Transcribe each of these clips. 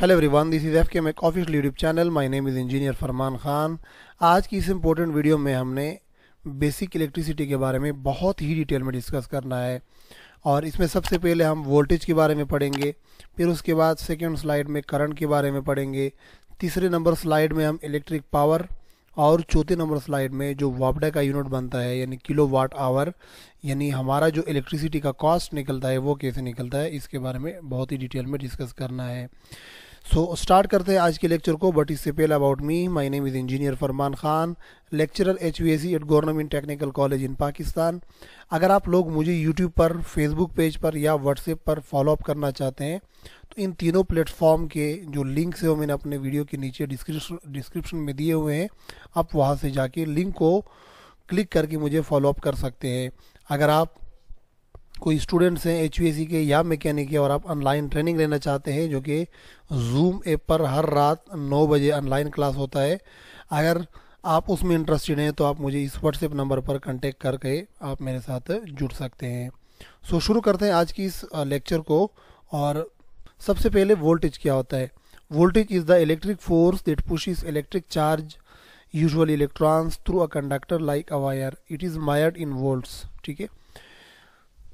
hello everyone this is F K mech official YouTube channel my name is engineer Farman Khan आज की इस important video में हमने basic electricity के बारे में बहुत ही डिटेल में डिस्कस करना है और इसमें सबसे पहले हम वोल्टेज के बारे में पढ़ेंगे फिर उसके बाद सेकेंड स्लाइड में करंट के बारे में पढ़ेंगे तीसरे नंबर स्लाइड में हम इलेक्ट्रिक पावर और चौथे नंबर स्लाइड में जो वापडा का यूनिट बनता है यानी किलो वाट आवर यानी हमारा जो इलेक्ट्रिसिटी का कॉस्ट निकलता है वो कैसे निकलता है इसके बारे में बहुत ही डिटेल में डिस्कस करना है सो so, स्टार्ट करते हैं आज के लेक्चर को बट इससे पहले about me my name is engineer Farman Khan lecturer H V at government technical college in Pakistan अगर आप लोग मुझे यूट्यूब पर फेसबुक पेज पर या व्हाट्सएप पर फॉलोअप करना चाहते हैं तो इन तीनों प्लेटफॉर्म के जो लिंक्स हैं वो मैंने अपने वीडियो के नीचे डिस्क्रिप्शन में दिए हुए हैं आप वहाँ से जाके लिंक को क्लिक करके मुझे फॉलोअप कर सकते हैं अगर आप कोई स्टूडेंट्स हैं एच के या मैकेनिक के और आप ऑनलाइन ट्रेनिंग लेना चाहते हैं जो कि जूम ऐप पर हर रात नौ बजे ऑनलाइन क्लास होता है अगर आप उसमें इंटरेस्टेड हैं तो आप मुझे इस व्हाट्सएप नंबर पर कंटेक्ट करके आप मेरे साथ जुड़ सकते हैं सो so, शुरू करते हैं आज की इस लेक्चर को और सबसे पहले वोल्टेज क्या होता है voltage is the electric force push is electric charge usually electrons through a conductor like a wire it is measured in volts ठीक है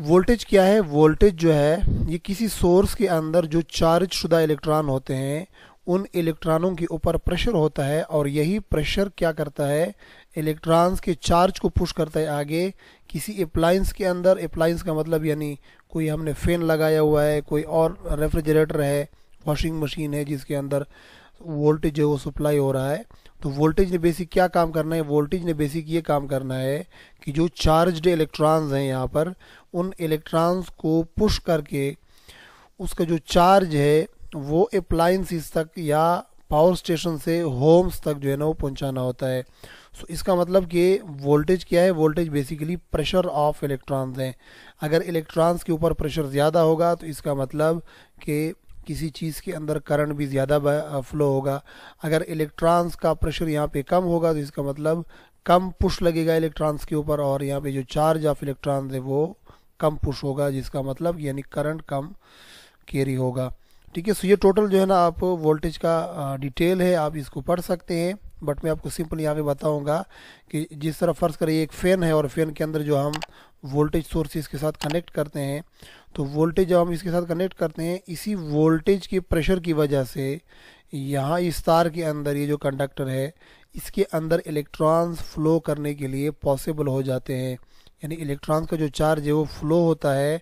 वोल्टेज क्या है वोल्टेज जो है ये किसी सोर्स के अंदर जो चार्ज शुदा इलेक्ट्रॉन होते हैं उन इलेक्ट्रॉनों के ऊपर प्रेशर होता है और यही प्रेशर क्या करता है इलेक्ट्रॉन्स के चार्ज को पुश करता है आगे किसी अप्लाइंस के अंदर अप्लाइंस का मतलब यानी कोई हमने फ़ैन लगाया हुआ है कोई और रेफ्रिजरेटर है वॉशिंग मशीन है जिसके अंदर वोल्टेज जो वो सप्लाई हो रहा है तो वोल्टेज ने बेसिक क्या काम करना है वोल्टेज ने बेसिक ये काम करना है कि जो चार्ज्ड इलेक्ट्रॉन्स हैं यहाँ पर उन इलेक्ट्रॉन्स को पुश करके उसका जो चार्ज है वो अप्लाइंसिस तक या पावर स्टेशन से होम्स तक जो है ना वो पहुँचाना होता है सो so, इसका मतलब कि वोल्टेज क्या है voltage basically pressure of electrons हैं अगर इलेक्ट्रॉन्स के ऊपर प्रेशर ज़्यादा होगा तो इसका मतलब कि किसी चीज़ के अंदर करंट भी ज़्यादा फ्लो होगा अगर इलेक्ट्रॉन्स का प्रेशर यहाँ पे कम होगा तो इसका मतलब कम पुश लगेगा इलेक्ट्रॉन्स के ऊपर और यहाँ पे जो चार्ज ऑफ इलेक्ट्रॉन्स है वो कम पुश होगा जिसका मतलब यानी करंट कम कैरी होगा ठीक है सो ये टोटल जो है ना आप वोल्टेज का डिटेल है आप इसको पढ़ सकते हैं बट मैं आपको सिंपल यहाँ पे बताऊंगा कि जिस तरह फ़र्ज़ करिए एक फ़ैन है और फ़ैन के अंदर जो हम वोल्टेज सोर्सेज के साथ कनेक्ट करते हैं तो वोल्टेज जब हम इसके साथ कनेक्ट करते हैं इसी वोल्टेज के प्रेशर की वजह से यहाँ इस तार के अंदर ये जो कंडक्टर है इसके अंदर इलेक्ट्रॉन्स फ्लो करने के लिए पॉसिबल हो जाते हैं यानी इलेक्ट्रॉन्स का जो चार्ज है वो फ्लो होता है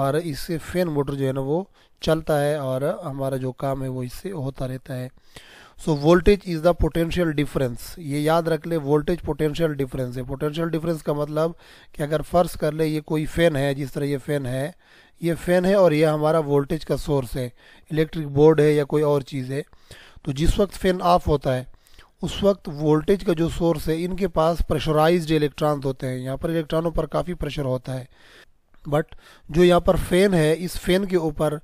और इससे फैन मोटर जो है ना वो चलता है और हमारा जो काम है वो इससे होता रहता है so voltage is the potential difference ये याद रख ले वोल्टेज पोटेंशियल डिफरेंस है पोटेंशियल डिफरेंस का मतलब कि अगर फर्श कर ले ये कोई फ़ैन है जिस तरह ये फ़ैन है ये फ़ैन है और यह हमारा वोल्टेज का सोर्स है इलेक्ट्रिक बोर्ड है या कोई और चीज़ है तो जिस वक्त फ़ैन ऑफ होता है उस वक्त वोल्टेज का जो सोर्स है इनके पास प्रेशराइज इलेक्ट्रॉन्स होते हैं यहाँ पर इलेक्ट्रॉनों पर काफ़ी प्रेशर होता है बट जो यहाँ पर फ़ैन है इस फ़ैन के ऊपर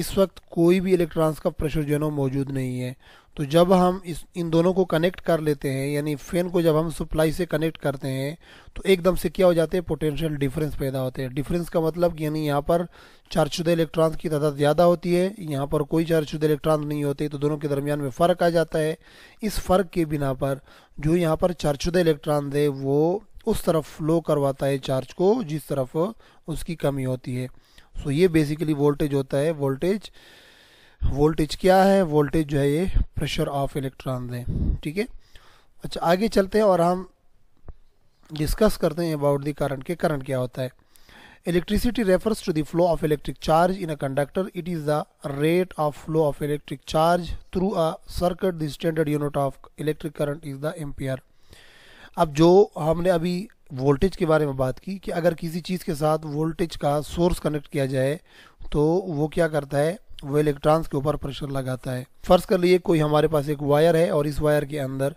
इस वक्त कोई भी इलेक्ट्रॉन्स का प्रेशर जो है ना मौजूद नहीं है तो जब हम इस इन दोनों को कनेक्ट कर लेते हैं यानी फैन को जब हम सप्लाई से कनेक्ट करते हैं तो एकदम से क्या हो जाते हैं पोटेंशियल डिफरेंस पैदा होते हैं डिफरेंस का मतलब यानी यहाँ पर चारशुदा इलेक्ट्रॉन्स की तादाद ज़्यादा होती है यहाँ पर कोई चार्जशुदा इलेक्ट्रॉन नहीं होते तो दोनों के दरमियान में फ़र्क आ जाता है इस फ़र्क के बिना पर जो यहाँ पर चार्जशुदा इलेक्ट्रॉन है वो उस तरफ फ्लो करवाता है चार्ज को जिस तरफ उसकी कमी होती है सो ये बेसिकली वोल्टेज होता है वोल्टेज वोल्टेज क्या है वोल्टेज जो है ये प्रेशर ऑफ इलेक्ट्रॉन है ठीक है अच्छा आगे चलते हैं और हम डिस्कस करते हैं अबाउट दी करंट के करंट क्या होता है electricity refers to the flow of electric charge in a conductor it is the rate of flow of electric charge through a circuit the standard unit of electric current is the ampere अब जो हमने अभी voltage के बारे में बात की कि अगर किसी चीज़ के साथ वोल्टेज का सोर्स कनेक्ट किया जाए तो वो क्या करता है वो इलेक्ट्रॉन्स के ऊपर प्रेशर लगाता है फर्ज कर लिए कोई हमारे पास एक वायर है और इस वायर के अंदर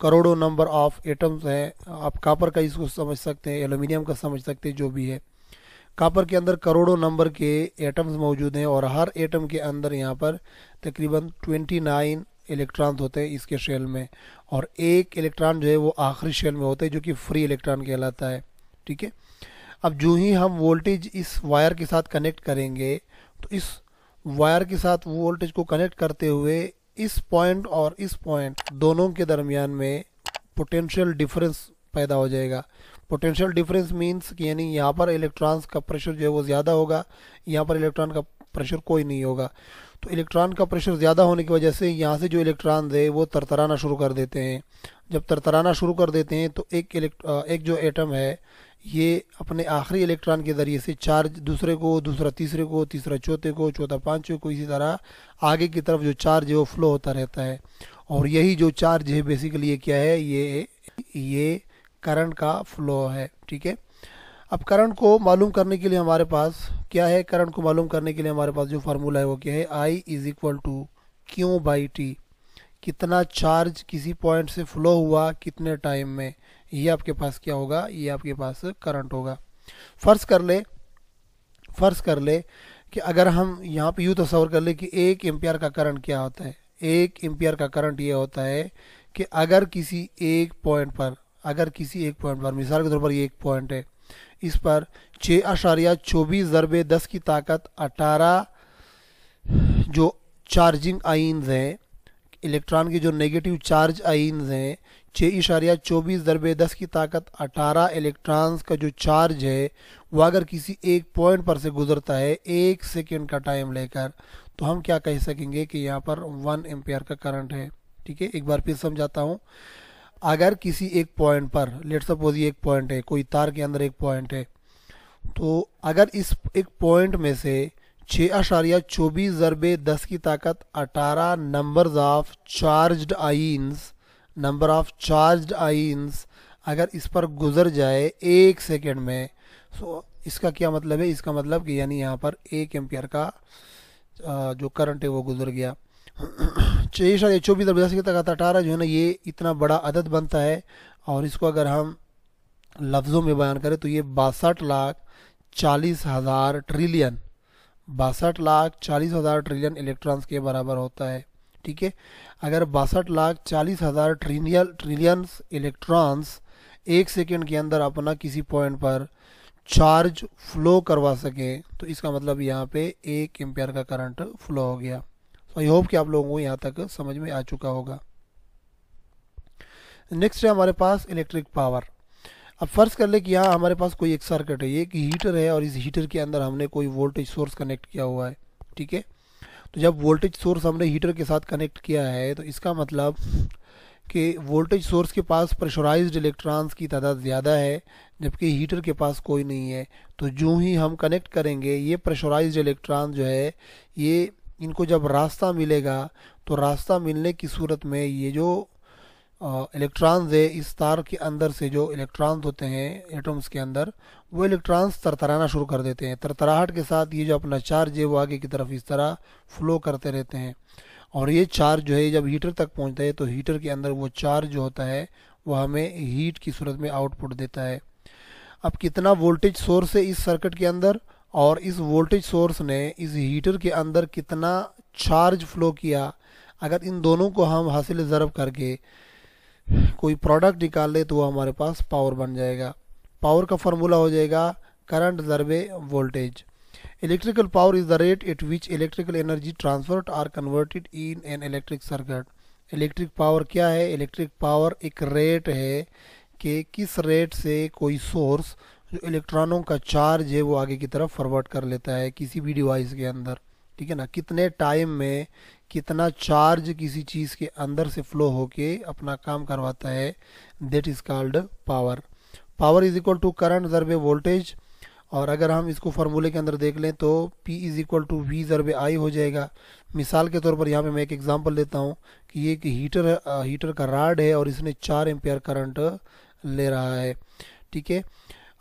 करोड़ों नंबर ऑफ एटम्स हैं आप कापर का इसको समझ सकते हैं एल्यूमिनियम का समझ सकते हैं जो भी है कापर के अंदर करोड़ों नंबर के एटम्स मौजूद हैं और हर एटम के अंदर यहाँ पर तकरीबन नाइन इलेक्ट्रॉन्स होते हैं इसके शेल में और एक इलेक्ट्रॉन जो है वो आखिरी शेल में होता है जो कि फ्री इलेक्ट्रॉन कहलाता है ठीक है अब जो ही हम वोल्टेज इस वायर के साथ कनेक्ट करेंगे तो इस वायर के साथ वोल्टेज को कनेक्ट करते हुए इस पॉइंट और इस पॉइंट दोनों के दरमियान में पोटेंशियल डिफरेंस पैदा हो जाएगा पोटेंशियल डिफरेंस मीन्स कि यानी यहाँ पर इलेक्ट्रॉन्स का प्रेशर जो है वो ज़्यादा होगा यहाँ पर इलेक्ट्रॉन का प्रेशर कोई नहीं होगा तो इलेक्ट्रॉन का प्रेशर ज़्यादा होने की वजह से यहाँ से जो इलेक्ट्रॉन है वो तरतराना शुरू कर देते हैं जब तरतराना शुरू कर देते हैं तो एक एक जो एटम है ये अपने आखिरी इलेक्ट्रॉन के ज़रिए से चार्ज दूसरे को दूसरा तीसरे को तीसरा चौथे को चौथा पाँचवें को इसी तरह आगे की तरफ जो चार्ज है वो फ्लो होता रहता है और यही जो चार्ज है बेसिकली ये क्या है ये ये करंट का फ्लो है ठीक है अब करंट को मालूम करने के लिए हमारे पास क्या है करंट को मालूम करने के लिए हमारे पास जो फार्मूला है वो क्या है I is equal to Q by T कितना चार्ज किसी पॉइंट से फ्लो हुआ कितने टाइम में ये आपके पास क्या होगा ये आपके पास करंट होगा फर्ज कर ले फर्ज कर ले कि अगर हम यहाँ पे यूँ तस्वर कर ले कि एक एम्पियर का करंट क्या होता है एक एम्पियर का करंट ये होता है कि अगर किसी एक पॉइंट पर अगर किसी एक पॉइंट पर मिसाल के तौर पर ये एक पॉइंट है इस पर छः अशारिया चौबीस ज़रब दस की ताकत अठारह जो चार्जिंग आइन्स हैं इलेक्ट्रॉन के जो नेगेटिव चार्ज आइन्स हैं छः इशारिया चौबीस ज़रब दस की ताकत अठारह इलेक्ट्रॉन्स का जो चार्ज है वह अगर किसी एक पॉइंट पर से गुजरता है एक सेकेंड का टाइम लेकर तो हम क्या कह सकेंगे कि यहाँ पर वन एम्पेयर का करंट है ठीक है एक बार फिर समझाता हूँ अगर किसी एक पॉइंट पर लेट सपोज ये एक पॉइंट है कोई तार के अंदर एक पॉइंट है तो अगर इस एक पॉइंट में से छः अशारिया चौबीस ज़रबे दस की ताकत अठारह numbers of charged ions number of charged ions अगर इस पर गुजर जाए एक सेकेंड में सो तो इसका क्या मतलब है इसका मतलब कि यानी यहाँ पर एक एम्पियर का जो करंट है वो गुजर गया छः साढ़े चौबीस और दस के तक अठारह जो है ना ये इतना बड़ा अदद बनता है और इसको अगर हम लफ्ज़ों में बयान करें तो ये बासठ लाख चालीस हज़ार ट्रिलियन बासठ लाख चालीस हज़ार ट्रिलियन इलेक्ट्रॉन्स के बराबर होता है ठीक है अगर बासठ लाख चालीस हज़ार ट्रिलियन ट्रिलियंस इलेक्ट्रॉन्स एक सेकेंड के अंदर अपना किसी पॉइंट पर चार्ज फ्लो करवा सके तो इसका मतलब यहाँ पे एक एम्पेयर का करंट फ्लो हो गया आई होप कि आप लोगों को यहाँ तक समझ में आ चुका होगा नेक्स्ट है हमारे पास इलेक्ट्रिक पावर अब फर्ज कर ले कि यहाँ हमारे पास कोई एक सर्किट है ये कि हीटर है और इस हीटर के अंदर हमने कोई वोल्टेज सोर्स कनेक्ट किया हुआ है ठीक है तो जब वोल्टेज सोर्स हमने हीटर के साथ कनेक्ट किया है तो इसका मतलब कि वोल्टेज सोर्स के पास प्रेशराइज इलेक्ट्रॉन्स की तादाद ज़्यादा है जबकि हीटर के पास कोई नहीं है तो जो ही हम कनेक्ट करेंगे ये प्रेशराइज इलेक्ट्रॉन जो है ये इनको जब रास्ता मिलेगा तो रास्ता मिलने की सूरत में ये जो इलेक्ट्रॉन्स है इस तार के अंदर से जो इलेक्ट्रॉन्स होते हैं एटम्स के अंदर वो इलेक्ट्रॉन्स तरतराना शुरू कर देते हैं तरतराहट के साथ ये जो अपना चार्ज है वो आगे की तरफ इस तरह फ्लो करते रहते हैं और ये चार्ज जो है जब हीटर तक पहुँचता है तो हीटर के अंदर वो चार्ज जो होता है वो हमें हीट की सूरत में आउटपुट देता है अब कितना वोल्टेज सोर्स है इस सर्किट के अंदर और इस वोल्टेज सोर्स ने इस हीटर के अंदर कितना चार्ज फ्लो किया अगर इन दोनों को हम हासिल ज़रब करके कोई प्रोडक्ट निकाल ले तो वो हमारे पास पावर बन जाएगा पावर का फार्मूला हो जाएगा करंट ज़रबे voltage electrical power is the rate at which electrical energy transfer are converted in an electric circuit electric power क्या है इलेक्ट्रिक पावर एक रेट है कि किस रेट से कोई सोर्स जो इलेक्ट्रॉनों का चार्ज है वो आगे की तरफ फॉरवर्ड कर लेता है किसी भी डिवाइस के अंदर ठीक है ना कितने टाइम में कितना चार्ज किसी चीज़ के अंदर से फ्लो होके अपना काम करवाता है that is called power power is equal to current ज़रबे वोल्टेज और अगर हम इसको फार्मूले के अंदर देख लें तो P is equal to V ज़रबे आई हो जाएगा मिसाल के तौर पर यहाँ पे मैं एक एग्जांपल लेता हूँ कि ये एक हीटर हीटर का राड है और इसने चार एम्पेयर करंट ले रहा है ठीक है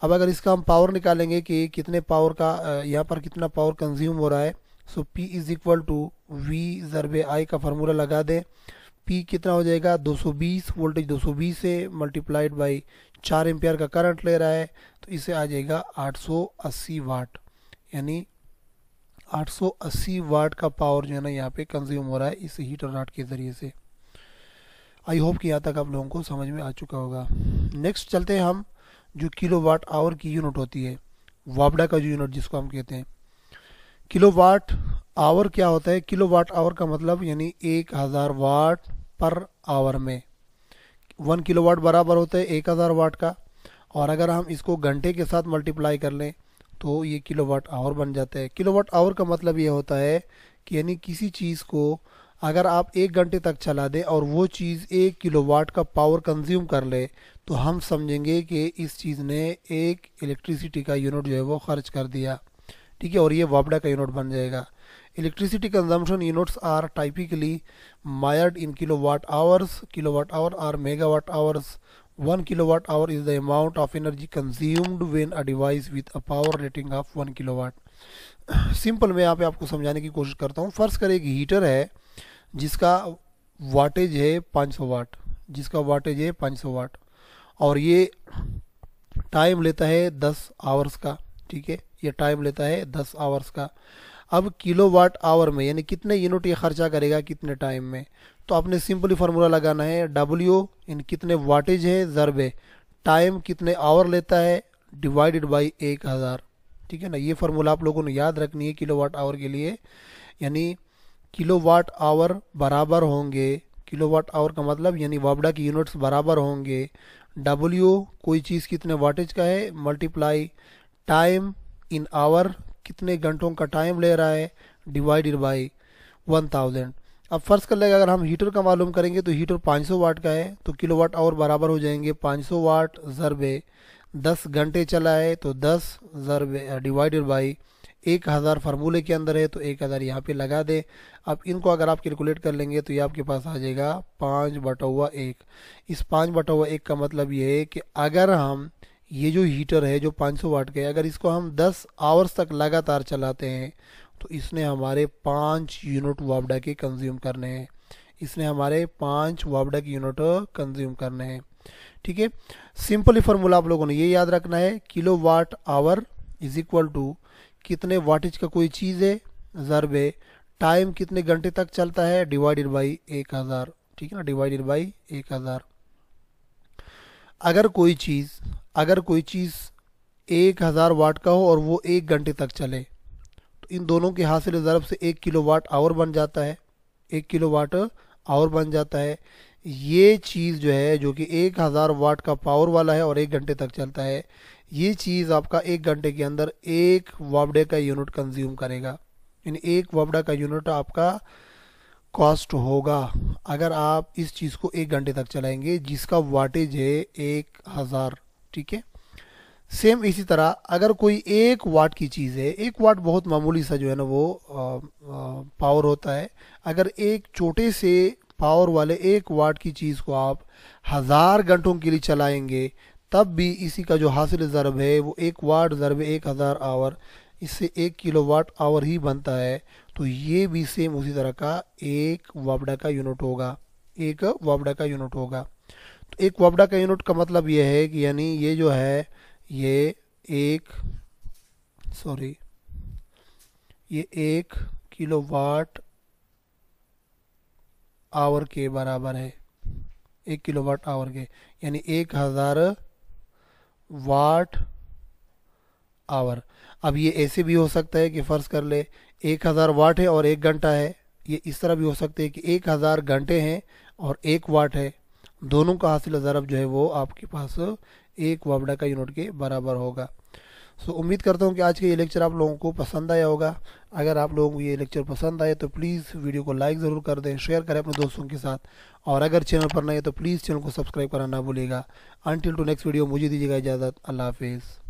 अब अगर इसका हम पावर निकालेंगे कि कितने पावर का यहाँ पर कितना पावर कंज्यूम हो रहा है so P is equal to V ज़रब आई का फार्मूला लगा दें पी कितना हो जाएगा 220 वोल्टेज 220 से मल्टीप्लाइड बाई चार एम्पियर का करंट ले रहा है तो इसे आ जाएगा 880 वाट यानी 880 वाट का पावर जो है ना यहाँ पे कंज्यूम हो रहा है इस हीटर राट के ज़रिए से आई होप कि यहाँ तक आप लोगों को समझ में आ चुका होगा नेक्स्ट चलते हैं हम जो किलो वाट आवर की यूनिट होती है वापडा का जो यूनिट जिसको हम कहते हैं किलो वाट आवर क्या होता है किलो वाट आवर का मतलब यानी एक हज़ार वाट पर आवर में वन किलो वाट बराबर होता है एक हज़ार वाट का और अगर हम इसको घंटे के साथ मल्टीप्लाई कर लें तो ये किलो वाट आवर बन जाता है किलो वाट आवर का मतलब ये होता है कि यानी किसी चीज़ को अगर आप एक घंटे तक चला दें और वो चीज़ एक किलो वाट का पावर कंज्यूम कर ले तो हम समझेंगे कि इस चीज़ ने एक इलेक्ट्रिसिटी का यूनिट जो है वो खर्च कर दिया ठीक है और ये वापडा का यूनिट बन जाएगा electricity consumption units are typically measured in kilowatt hours kilowatt hour or megawatt hours one kilowatt hour is the amount of energy consumed when a device with a power rating of one kilowatt simple मैं यहाँ पे आपको समझाने की कोशिश करता हूँ first कर एक हीटर है जिसका वाटेज है 500 वाट जिसका वाटेज है 500 वाट और ये टाइम लेता है दस आवर्स का ठीक है ये टाइम लेता है दस आवर्स का अब किलोवाट आवर में यानी कितने यूनिट ये खर्चा करेगा कितने टाइम में तो आपने सिंपली फार्मूला लगाना है डब्ल्यू इन कितने वाटेज है ज़रबे टाइम कितने आवर लेता है डिवाइडेड बाई एक हज़ार ठीक है ना ये फार्मूला आप लोगों ने याद रखनी है किलोवाट आवर के लिए यानी किलोवाट आवर बराबर होंगे किलोवाट आवर का मतलब यानी वापडा की यूनिट्स बराबर होंगे डब्ल्यू कोई चीज़ कितने वाटेज का है मल्टीप्लाई टाइम इन आवर कितने घंटों का टाइम ले रहा है डिवाइडेड बाई वन थाउजेंड अब फर्ज कर लेगा अगर हम हीटर का मालूम करेंगे तो हीटर 500 वाट का है तो किलो वाट और बराबर हो जाएंगे 500 वाट ज़रबे दस घंटे चला है तो दस ज़रबे डिवाइडेड बाई एक हज़ार फार्मूले के अंदर है तो एक हज़ार यहाँ पे लगा दें अब इनको अगर आप कैलकुलेट कर लेंगे तो ये आपके पास आ जाएगा पाँच बटा हुआ एक इस पाँच बटा हुआ एक का मतलब ये है कि अगर हम ये जो हीटर है जो 500 वाट के अगर इसको हम 10 आवर्स तक लगातार चलाते हैं तो इसने हमारे पाँच यूनिट वापडा के कंज्यूम करने हैं इसने हमारे पाँच वापडा के यूनिट कंज्यूम करने हैं ठीक है सिंपली फार्मूला आप लोगों ने ये याद रखना है kilowatt hour is equal to कितने वाटेज का कोई चीज़ है ज़रब है टाइम कितने घंटे तक चलता है डिवाइडेड बाई एक हज़ार ठीक है ना डिवाइडेड बाई एक हज़ार अगर कोई चीज़ अगर कोई चीज़ एक हज़ार वाट का हो और वो एक घंटे तक चले तो इन दोनों के हासिल ज़रब से एक किलो वाट आवर बन जाता है एक किलो वाट आवर बन जाता है ये चीज़ जो है जो कि एक हज़ार वाट का पावर वाला है और एक घंटे तक चलता है ये चीज़ आपका एक घंटे के अंदर एक वाबडे का यूनिट कंज्यूम करेगा यानी एक वाबडा का यूनिट आपका कॉस्ट होगा अगर आप इस चीज़ को एक घंटे तक चलाएंगे जिसका वाटेज है एक हज़ार ठीक है सेम इसी तरह अगर कोई एक वाट की चीज़ है एक वाट बहुत मामूली सा जो है ना वो आ, आ, पावर होता है अगर एक छोटे से पावर वाले एक वाट की चीज़ को आप हज़ार घंटों के लिए चलाएंगे तब भी इसी का जो हासिल ज़रब है वो एक वाट ज़रब एक हज़ार आवर इससे एक किलो वाट आवर ही बनता है तो ये भी सेम उसी तरह का एक वापडा का यूनिट होगा एक वापडा का यूनिट होगा तो एक वापडा का यूनिट का मतलब यह है कि यानी ये जो है ये एक सॉरी ये एक किलो वाट आवर के बराबर है एक किलो वाट आवर के यानी एक हज़ार वाट आवर अब ये ऐसे भी हो सकता है कि फ़र्ज़ कर ले एक हज़ार वाट है और एक घंटा है ये इस तरह भी हो सकते हैं कि एक हज़ार घंटे हैं और एक वाट है दोनों का हासिल ज़रब जो है वो आपके पास एक वबडा का यूनिट के बराबर होगा सो उम्मीद करता हूँ कि आज का ये लेक्चर आप लोगों को पसंद आया होगा अगर आप लोगों को ये लेक्चर पसंद आए तो प्लीज़ वीडियो को लाइक ज़रूर कर दें शेयर करें अपने दोस्तों के साथ और अगर चैनल पर नए तो प्लीज़ चैनल को सब्सक्राइब करना ना भूलेगा अनटिल टू नेक्स्ट वीडियो मुझे दीजिएगा इजाज़त अल्लाह हाफिज़